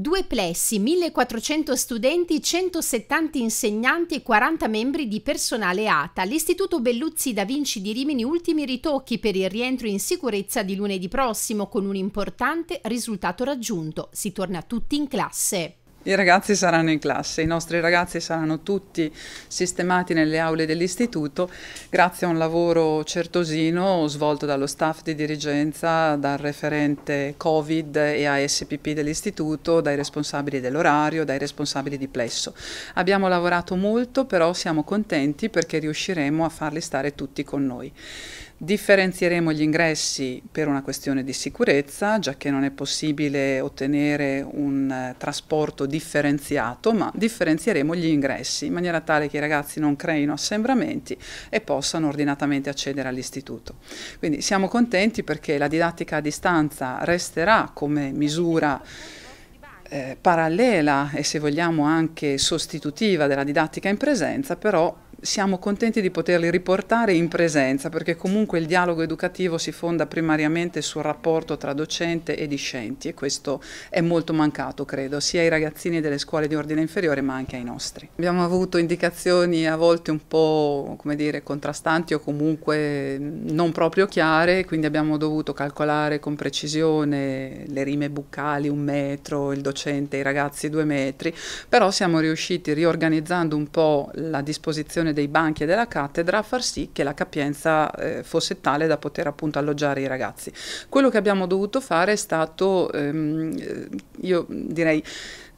Due plessi, 1400 studenti, 170 insegnanti e 40 membri di personale ATA. L'Istituto Belluzzi da Vinci di Rimini ultimi ritocchi per il rientro in sicurezza di lunedì prossimo con un importante risultato raggiunto. Si torna tutti in classe. I ragazzi saranno in classe, i nostri ragazzi saranno tutti sistemati nelle aule dell'istituto grazie a un lavoro certosino svolto dallo staff di dirigenza, dal referente Covid e ASPP dell'istituto, dai responsabili dell'orario, dai responsabili di plesso. Abbiamo lavorato molto, però siamo contenti perché riusciremo a farli stare tutti con noi. Differenzieremo gli ingressi per una questione di sicurezza, già che non è possibile ottenere un eh, trasporto differenziato, ma differenzieremo gli ingressi in maniera tale che i ragazzi non creino assembramenti e possano ordinatamente accedere all'istituto. Quindi siamo contenti perché la didattica a distanza resterà come misura eh, parallela e se vogliamo anche sostitutiva della didattica in presenza, però siamo contenti di poterli riportare in presenza perché comunque il dialogo educativo si fonda primariamente sul rapporto tra docente e discenti e questo è molto mancato credo sia ai ragazzini delle scuole di ordine inferiore ma anche ai nostri. Abbiamo avuto indicazioni a volte un po' come dire contrastanti o comunque non proprio chiare quindi abbiamo dovuto calcolare con precisione le rime buccali un metro, il docente, i ragazzi due metri però siamo riusciti riorganizzando un po' la disposizione dimensione dei banchi e della cattedra a far sì che la capienza eh, fosse tale da poter appunto alloggiare i ragazzi. Quello che abbiamo dovuto fare è stato, ehm, eh, io direi,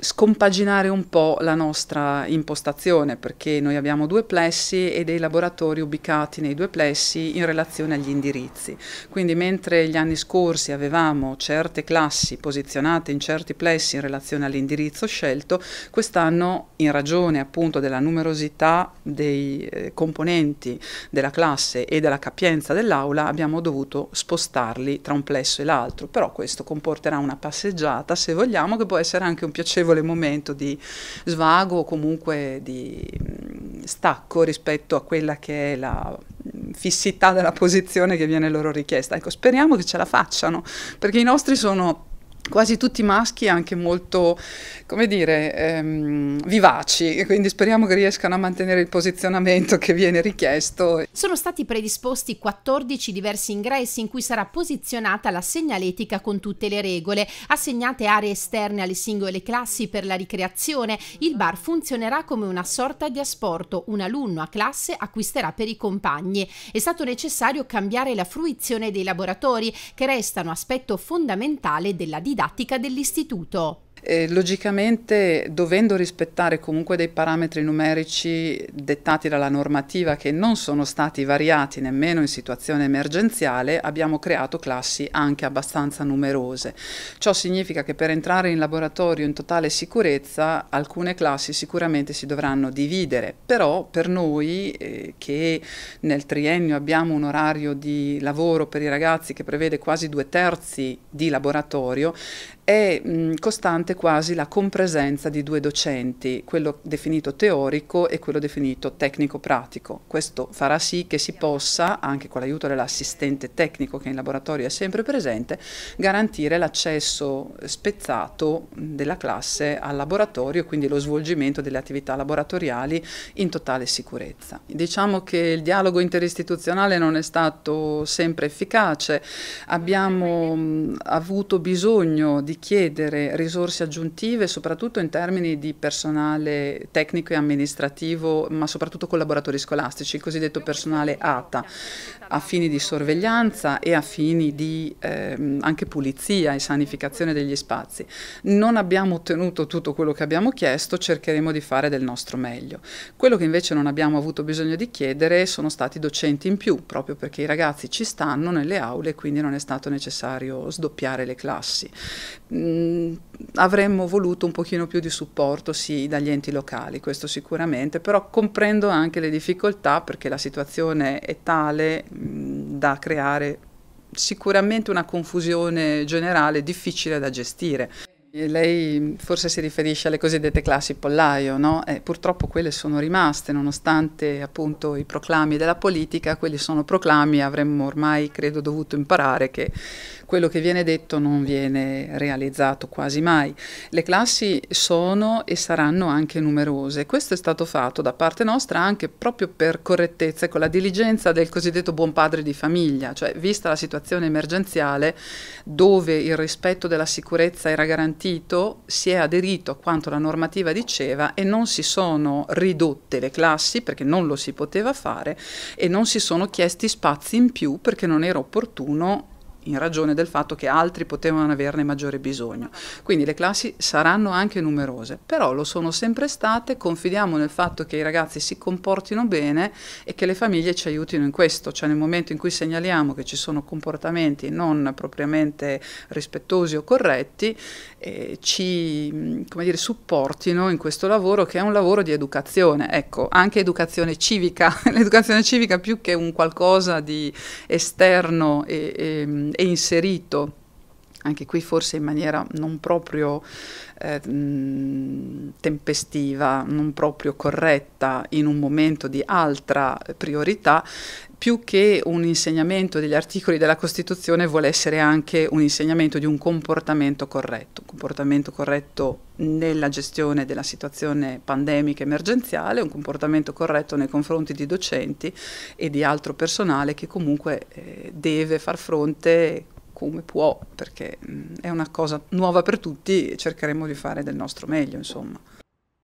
scompaginare un po' la nostra impostazione perché noi abbiamo due plessi e dei laboratori ubicati nei due plessi in relazione agli indirizzi. Quindi mentre gli anni scorsi avevamo certe classi posizionate in certi plessi in relazione all'indirizzo scelto, quest'anno in ragione appunto della numerosità dei eh, componenti della classe e della capienza dell'aula abbiamo dovuto spostarli tra un plesso e l'altro, però questo comporterà una passeggiata se vogliamo che può essere anche un piacevole piacevole momento di svago o comunque di mm, stacco rispetto a quella che è la mm, fissità della posizione che viene loro richiesta. Ecco, speriamo che ce la facciano, perché i nostri sono quasi tutti maschi anche molto, come dire, ehm, vivaci, quindi speriamo che riescano a mantenere il posizionamento che viene richiesto. Sono stati predisposti 14 diversi ingressi in cui sarà posizionata la segnaletica con tutte le regole, assegnate aree esterne alle singole classi per la ricreazione, il bar funzionerà come una sorta di asporto, un alunno a classe acquisterà per i compagni. È stato necessario cambiare la fruizione dei laboratori, che restano aspetto fondamentale della didattica didattica dell'istituto. Eh, logicamente, dovendo rispettare comunque dei parametri numerici dettati dalla normativa che non sono stati variati nemmeno in situazione emergenziale, abbiamo creato classi anche abbastanza numerose. Ciò significa che per entrare in laboratorio in totale sicurezza alcune classi sicuramente si dovranno dividere, però per noi eh, che nel triennio abbiamo un orario di lavoro per i ragazzi che prevede quasi due terzi di laboratorio, è mh, costante quasi la compresenza di due docenti, quello definito teorico e quello definito tecnico-pratico. Questo farà sì che si possa, anche con l'aiuto dell'assistente tecnico che in laboratorio è sempre presente, garantire l'accesso spezzato della classe al laboratorio quindi lo svolgimento delle attività laboratoriali in totale sicurezza. Diciamo che il dialogo interistituzionale non è stato sempre efficace, abbiamo mh, avuto bisogno di chiedere risorse aggiuntive soprattutto in termini di personale tecnico e amministrativo, ma soprattutto collaboratori scolastici, il cosiddetto personale ATA, a fini di sorveglianza e a fini di eh, anche pulizia e sanificazione degli spazi. Non abbiamo ottenuto tutto quello che abbiamo chiesto, cercheremo di fare del nostro meglio. Quello che invece non abbiamo avuto bisogno di chiedere sono stati docenti in più, proprio perché i ragazzi ci stanno nelle aule e quindi non è stato necessario sdoppiare le classi mh, mm, avremmo voluto un pochino più di supporto sì, dagli enti locali, questo sicuramente, però comprendo anche le difficoltà perché la situazione è tale mh, mm, da creare sicuramente una confusione generale difficile da gestire. Lei mm, forse si riferisce alle cosiddette classi pollaio, no? eh, purtroppo quelle sono rimaste, nonostante appunto, i proclami della politica, quelli sono proclami, avremmo ormai credo dovuto imparare che quello che viene detto non viene realizzato quasi mai. Le classi sono e saranno anche numerose, questo è stato fatto da parte nostra anche proprio per correttezza e con la diligenza del cosiddetto buon padre di famiglia, cioè vista la situazione emergenziale dove il rispetto della sicurezza era garantito garantito, si è aderito a quanto la normativa diceva e non si sono ridotte le classi perché non lo si poteva fare e non si sono chiesti spazi in più perché non era opportuno in ragione del fatto che altri potevano averne maggiore bisogno. Quindi le classi saranno anche numerose, però lo sono sempre state, confidiamo nel fatto che i ragazzi si comportino bene e che le famiglie ci aiutino in questo, cioè nel momento in cui segnaliamo che ci sono comportamenti non propriamente rispettosi o corretti, eh, ci mm, dire, supportino in questo lavoro che è un lavoro di educazione, ecco, anche educazione civica, l'educazione civica più che un qualcosa di esterno e, e mm, è inserito anche qui forse in maniera non proprio eh, tempestiva, non proprio corretta, in un momento di altra priorità, più che un insegnamento degli articoli della Costituzione vuole essere anche un insegnamento di un comportamento corretto, un comportamento corretto nella gestione della situazione pandemica emergenziale, un comportamento corretto nei confronti di docenti e di altro personale che comunque eh, deve far fronte come può, perché mh, mm, è una cosa nuova per tutti e cercheremo di fare del nostro meglio, insomma.